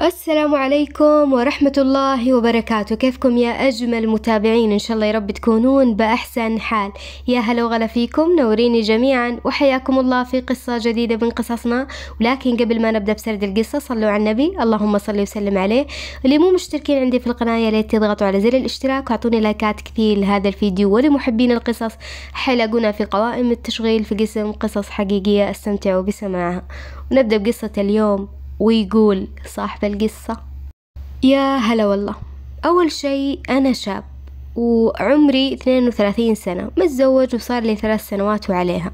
السلام عليكم ورحمة الله وبركاته كيفكم يا أجمل متابعين إن شاء الله يا رب تكونون بأحسن حال يا هلا وغلا فيكم نوريني جميعا وحياكم الله في قصة جديدة من قصصنا ولكن قبل ما نبدأ بسرد القصة صلوا على النبي اللهم صلي وسلم عليه اللي مو مشتركين عندي في القناة يا ليت تضغطوا على زر الاشتراك وأعطوني لايكات كثير لهذا الفيديو ولمحبين القصص حيلاقونا في قوائم التشغيل في قسم قصص حقيقية استمتعوا بسماعها ونبدأ بقصة اليوم ويقول صاحب القصة يا هلا والله أول شي أنا شاب وعمري 32 سنة متزوج وصار لي ثلاث سنوات وعليها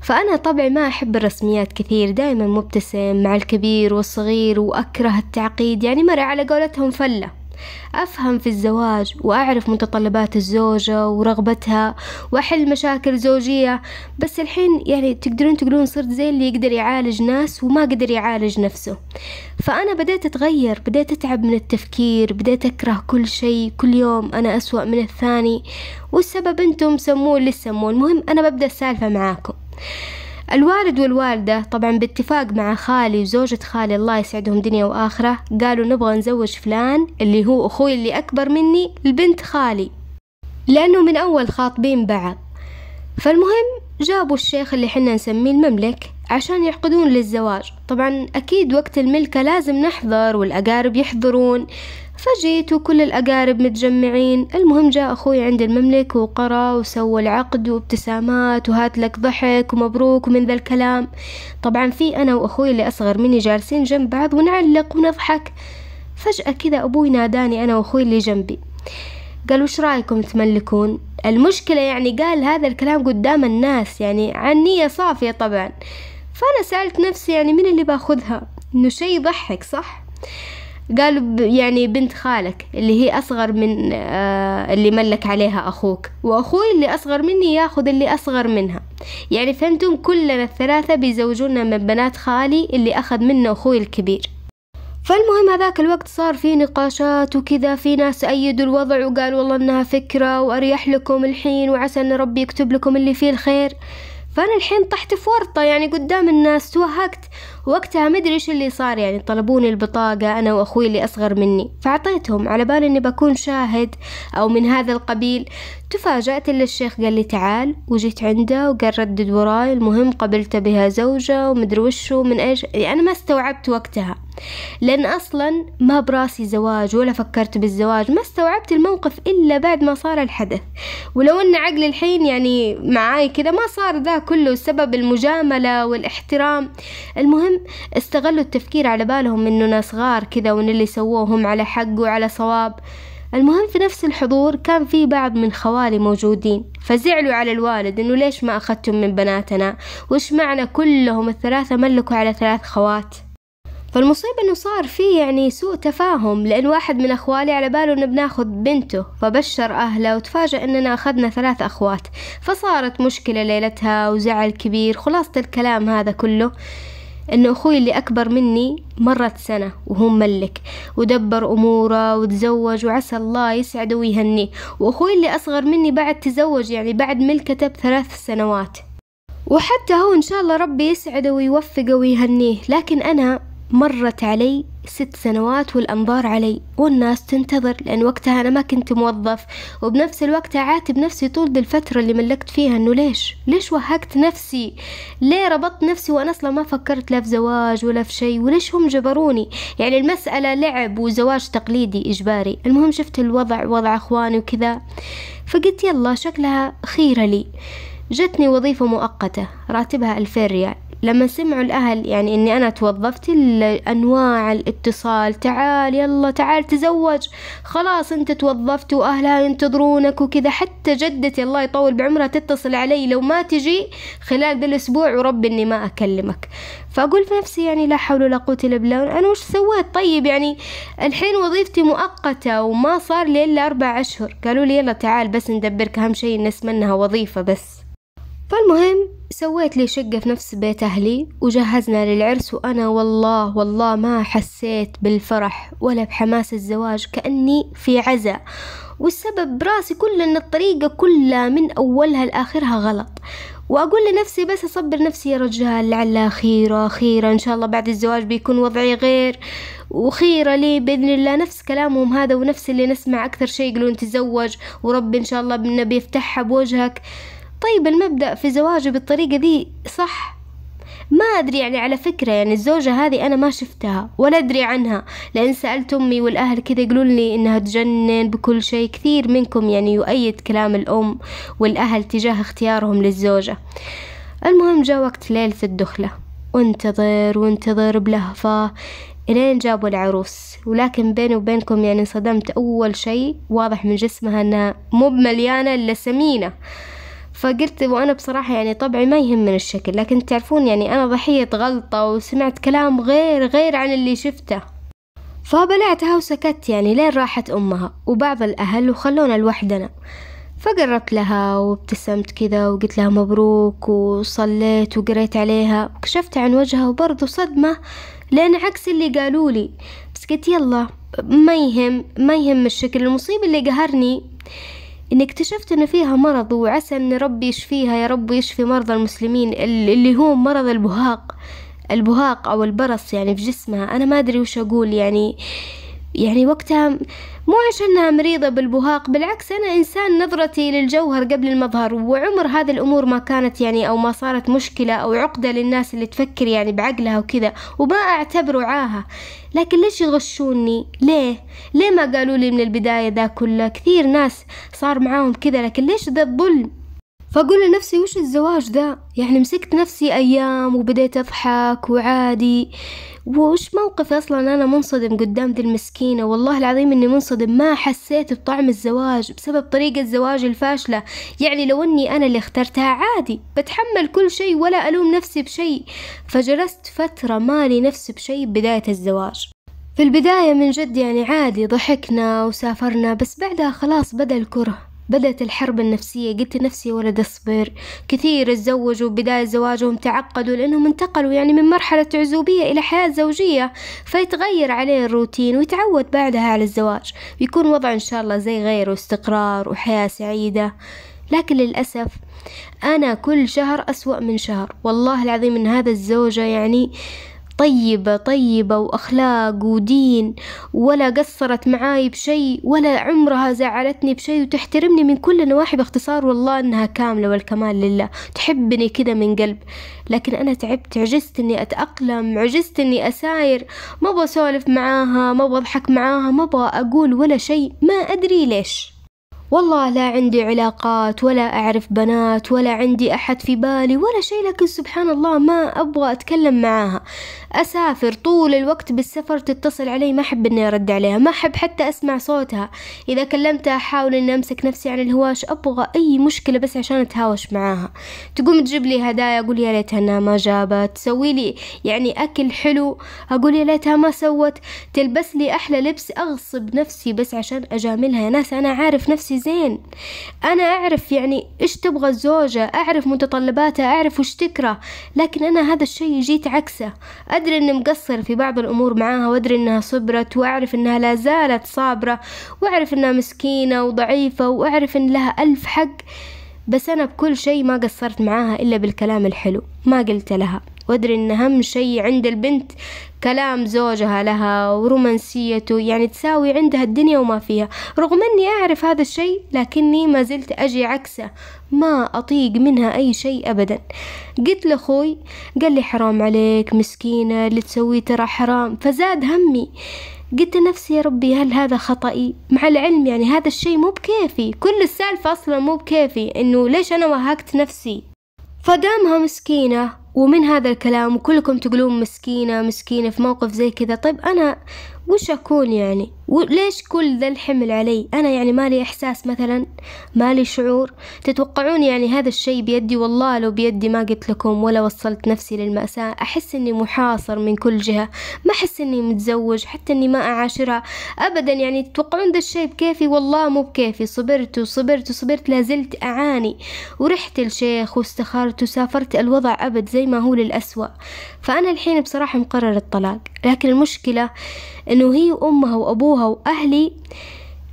فأنا طبعي ما أحب الرسميات كثير دائما مبتسم مع الكبير والصغير وأكره التعقيد يعني مرة على قولتهم فلة أفهم في الزواج وأعرف متطلبات الزوجة ورغبتها وأحل مشاكل زوجية بس الحين يعني تقدرون تقولون صرت زي اللي يقدر يعالج ناس وما قدر يعالج نفسه فأنا بديت أتغير بديت أتعب من التفكير بديت أكره كل شيء كل يوم أنا أسوأ من الثاني والسبب أنتم سموه اللي سموه المهم أنا ببدأ السالفة معاكم الوالد والوالدة طبعا باتفاق مع خالي وزوجة خالي الله يسعدهم دنيا وآخرة قالوا نبغى نزوج فلان اللي هو أخوي اللي أكبر مني لبنت خالي لأنه من أول خاطبين بعض فالمهم جابوا الشيخ اللي حنا نسميه المملك عشان يعقدون للزواج طبعا أكيد وقت الملكة لازم نحضر والأقارب يحضرون فجيت وكل الأقارب متجمعين المهم جاء أخوي عند المملك وقرا وسوى العقد وابتسامات وهات لك ضحك ومبروك ومن ذا الكلام طبعا في أنا وأخوي اللي أصغر مني جالسين جنب بعض ونعلق ونضحك فجأة كذا أبوي ناداني أنا وأخوي اللي جنبي قال وش رايكم تملكون المشكلة يعني قال هذا الكلام قدام الناس يعني عن نية صافية طبعا فأنا سألت نفسي يعني من اللي باخذها إنه شي يضحك صح قالوا يعني بنت خالك اللي هي أصغر من آه، اللي ملك عليها أخوك وأخوي اللي أصغر مني ياخذ اللي أصغر منها يعني فهمتم كلنا الثلاثة بيزوجونا من بنات خالي اللي أخذ منه أخوي الكبير فالمهم هذاك الوقت صار في نقاشات وكذا في ناس أيدوا الوضع وقال والله إنها فكرة وأريح لكم الحين وعسى إن ربي يكتب لكم اللي فيه الخير فأنا الحين طحت في ورطة يعني قدام الناس توهقت وقتها مدري ايش اللي صار يعني طلبوني البطاقة أنا وأخوي اللي أصغر مني فأعطيتهم على بالي إني بكون شاهد أو من هذا القبيل تفاجأت اللي الشيخ قال لي تعال وجيت عنده وقال ردد وراي المهم قبلت بها زوجة ومدري وشو من إيش يعني أنا ما استوعبت وقتها لأن أصلا ما براسي زواج ولا فكرت بالزواج ما استوعبت الموقف إلا بعد ما صار الحدث ولو أن عقلي الحين يعني معاي كذا ما صار ذا كله سبب المجاملة والاحترام المهم استغلوا التفكير على بالهم إننا صغار كذا وإن اللي سووه هم على حق وعلى صواب المهم في نفس الحضور كان في بعض من خوالي موجودين فزعلوا على الوالد انه ليش ما اخذتم من بناتنا وش معنى كلهم الثلاثة ملكوا على ثلاث خوات فالمصيبة انه صار في يعني سوء تفاهم لان واحد من اخوالي على باله انه بناخذ بنته فبشر اهله وتفاجأ اننا اخذنا ثلاث اخوات فصارت مشكلة ليلتها وزعل كبير خلاصة الكلام هذا كله انه اخوي اللي اكبر مني مرت سنة وهو ملك ودبر اموره وتزوج وعسى الله يسعده ويهنيه واخوي اللي اصغر مني بعد تزوج يعني بعد ملكته بثلاث سنوات وحتى هو ان شاء الله ربي يسعده ويوفقه ويهنيه لكن انا مرت علي ست سنوات والأنظار علي والناس تنتظر لأن وقتها أنا ما كنت موظف وبنفس الوقت أعاتب نفسي طول دي الفترة اللي ملكت فيها أنه ليش ليش وهكت نفسي ليه ربطت نفسي وأنا أصلا ما فكرت لا في زواج ولا في شيء وليش هم جبروني يعني المسألة لعب وزواج تقليدي إجباري المهم شفت الوضع وضع أخواني وكذا فقلت يلا شكلها خيرة لي جتني وظيفة مؤقتة راتبها ألفين ريال لما سمعوا الأهل يعني إني أنا توظفت أنواع الاتصال تعال يلا تعال تزوج خلاص أنت توظفت وأهلها ينتظرونك وكذا حتى جدتي الله يطول بعمرها تتصل علي لو ما تجي خلال ذا الأسبوع ورب إني ما أكلمك فأقول في نفسي يعني لا حول ولا قوة إلا بالله أنا وش سويت طيب يعني الحين وظيفتي مؤقتة وما صار لي إلا أربع أشهر قالوا لي يلا تعال بس ندبرك أهم شيء نسمنها وظيفة بس فالمهم سويت لي شقة في نفس بيت أهلي وجهزنا للعرس وأنا والله والله ما حسيت بالفرح ولا بحماس الزواج كأني في عزاء والسبب براسي كله أن الطريقة كلها من أولها لآخرها غلط وأقول لنفسي بس أصبر نفسي يا رجال لعلها خيرة خيرة إن شاء الله بعد الزواج بيكون وضعي غير وخيرة لي بإذن الله نفس كلامهم هذا ونفس اللي نسمع أكثر شيء يقولون تزوج ورب إن شاء الله بنا بيفتحها بوجهك طيب المبدأ في زواجه بالطريقة ذي صح ما أدري يعني على فكرة يعني الزوجة هذه أنا ما شفتها ولا أدري عنها لأن سألت أمي والأهل كذا يقولوا لي إنها تجنن بكل شيء كثير منكم يعني يؤيد كلام الأم والأهل تجاه اختيارهم للزوجة المهم جاء وقت ليلة الدخلة وانتظر وانتظر بلهفة إلين جابوا العروس ولكن بيني وبينكم يعني انصدمت أول شيء واضح من جسمها أنها مو بمليانة إلا سمينة فقلت وأنا بصراحة يعني طبعي ما يهم من الشكل لكن تعرفون يعني أنا ضحية غلطة وسمعت كلام غير غير عن اللي شفته فبلعتها وسكت يعني لين راحت أمها وبعض الأهل وخلونا لوحدنا فقربت لها وابتسمت كذا وقلت لها مبروك وصليت وقريت عليها وكشفت عن وجهها وبرضه صدمة لأن عكس اللي قالوا لي بس قلت يلا ما يهم ما يهم الشكل المصيبة اللي قهرني إن اكتشفت إن فيها مرض وعسى إن ربي يشفيها يا رب يشفي مرضى المسلمين اللي هو مرض البهاق البهاق أو البرص يعني في جسمها أنا ما أدري وش أقول يعني آه يعني وقتها مو عشانها مريضة بالبهاق بالعكس أنا إنسان نظرتي للجوهر قبل المظهر وعمر هذه الأمور ما كانت يعني أو ما صارت مشكلة أو عقدة للناس اللي تفكر يعني بعقلها وكذا وما أعتبره عاهة لكن ليش يغشوني ليه ليه ما قالوا لي من البداية ذا كله كثير ناس صار معاهم كذا لكن ليش ذا الظلم فأقول لنفسي وش الزواج ده يعني مسكت نفسي أيام وبديت أضحك وعادي وش موقفي أصلا أنا منصدم قدام ذي المسكينة والله العظيم إني منصدم ما حسيت بطعم الزواج بسبب طريقة الزواج الفاشلة يعني لو أني أنا اللي اخترتها عادي بتحمل كل شيء ولا ألوم نفسي بشيء فجلست فترة مالي نفسي بشيء بداية الزواج في البداية من جد يعني عادي ضحكنا وسافرنا بس بعدها خلاص بدا الكره بدأت الحرب النفسية قلت لنفسي ولد اصبر كثير تزوجوا بداية زواجهم تعقدوا لأنهم انتقلوا يعني من مرحلة عزوبية إلى حياة زوجية فيتغير عليه الروتين ويتعود بعدها على الزواج بيكون وضع إن شاء الله زي غيره استقرار وحياة سعيدة لكن للأسف أنا كل شهر أسوأ من شهر والله العظيم إن هذا الزوجة يعني طيبة طيبة وأخلاق ودين ولا قصرت معاي بشي ولا عمرها زعلتني بشي وتحترمني من كل النواحي باختصار والله إنها كاملة والكمال لله تحبني كده من قلب لكن أنا تعبت عجزت إني أتأقلم عجزت إني أساير ما بسولف معاها ما بضحك معاها ما أقول ولا شي ما أدري ليش والله لا عندي علاقات ولا أعرف بنات ولا عندي أحد في بالي ولا شيء لكن سبحان الله ما أبغى أتكلم معاها أسافر طول الوقت بالسفر تتصل علي ما أحب إني أرد عليها ما أحب حتى أسمع صوتها إذا كلمتها أحاول إني أمسك نفسي عن الهواش أبغى أي مشكلة بس عشان أتهاوش معاها تقوم تجيب لي هدايا أقول يا ليتها إنها ما جابت تسوي لي يعني أكل حلو أقول يا ليتها ما سوت تلبس لي أحلى لبس أغصب نفسي بس عشان أجاملها يا ناس أنا عارف نفسي زين أنا أعرف يعني إيش تبغى الزوجة أعرف متطلباتها أعرف وش تكره لكن أنا هذا الشيء جيت عكسه أدري أني مقصر في بعض الأمور معاها وأدري أنها صبرت وأعرف أنها لا زالت صابرة وأعرف أنها مسكينة وضعيفة وأعرف أن لها ألف حق بس أنا بكل شيء ما قصرت معاها إلا بالكلام الحلو ما قلت لها وأدري إن أهم شي عند البنت كلام زوجها لها ورومانسيته يعني تساوي عندها الدنيا وما فيها رغم أني أعرف هذا الشي لكني ما زلت أجي عكسه ما أطيق منها أي شيء أبدا قلت لأخوي قال لي حرام عليك مسكينة اللي تسويه ترى حرام فزاد همي قلت لنفسي يا ربي هل هذا خطأي مع العلم يعني هذا الشيء مو بكيفي كل السالفة أصلا مو بكيفي إنه ليش أنا وهقت نفسي فدامها مسكينة ومن هذا الكلام كلكم تقولون مسكينة مسكينة في موقف زي كذا طيب أنا وش أكون يعني وليش كل ذا الحمل علي أنا يعني مالي إحساس مثلا مالي شعور تتوقعون يعني هذا الشي بيدي والله لو بيدي ما قلت لكم ولا وصلت نفسي للمأساة أحس أني محاصر من كل جهة ما أحس أني متزوج حتى أني ما أعاشرها أبدا يعني تتوقعون ذا الشي بكيفي والله مو بكيفي صبرت وصبرت وصبرت لازلت أعاني ورحت الشيخ واستخرت وسافرت الوضع أبد زي ما هو للأسوأ فأنا الحين بصراحة مقرر الطلاق لكن المشكلة أنه هي وأمها وأبوها أبوها وأهلي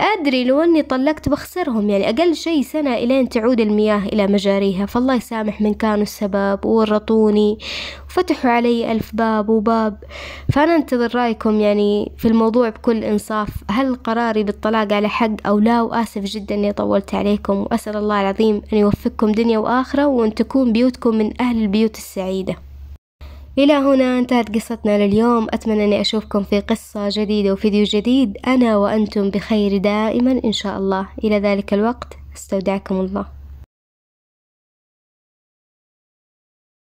أدري لو أني طلقت بخسرهم يعني أقل شي سنة إلين تعود المياه إلى مجاريها فالله يسامح من كانوا السبب وورطوني وفتحوا علي ألف باب وباب فأنا أنتظر رأيكم يعني في الموضوع بكل إنصاف هل قراري بالطلاق على حق أو لا وآسف جدا أني طولت عليكم وأسأل الله العظيم أن يوفقكم دنيا وآخرة وأن تكون بيوتكم من أهل البيوت السعيدة إلى هنا انتهت قصتنا لليوم أتمنى أني أشوفكم في قصة جديدة وفيديو جديد أنا وأنتم بخير دائما إن شاء الله إلى ذلك الوقت استودعكم الله